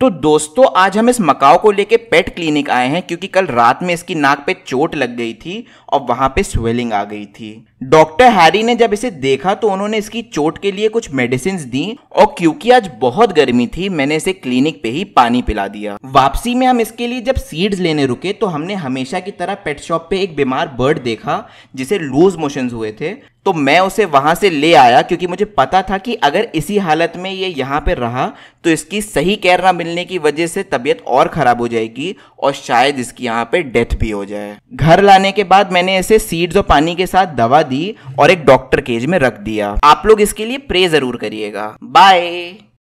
तो दोस्तों आज हम इस मकाओ को लेके पेट क्लिनिक आए हैं क्योंकि कल रात में इसकी नाक पे चोट लग गई थी और वहां पे स्वेलिंग आ गई थी डॉक्टर हैरी ने जब इसे देखा तो उन्होंने इसकी चोट के लिए कुछ मेडिसिन दी और क्योंकि आज बहुत गर्मी थी मैंने इसे क्लिनिक पे ही पानी पिला दिया वापसी में हम इसके लिए जब सीड्स लेने रुके तो हमने हमेशा की तरह पेट शॉप पे एक बीमार बर्ड देखा जिसे लूज मोशन हुए थे तो मैं उसे वहां से ले आया क्योंकि मुझे पता था कि अगर इसी हालत में ये यहाँ पे रहा तो इसकी सही केयर ना मिलने की वजह से तबीयत और ख़राब हो जाएगी और शायद इसकी यहाँ पे डेथ भी हो जाए घर लाने के बाद मैंने इसे सीड्स और पानी के साथ दवा दी और एक डॉक्टर केज में रख दिया आप लोग इसके लिए प्रे ज़रूर करिएगा बाय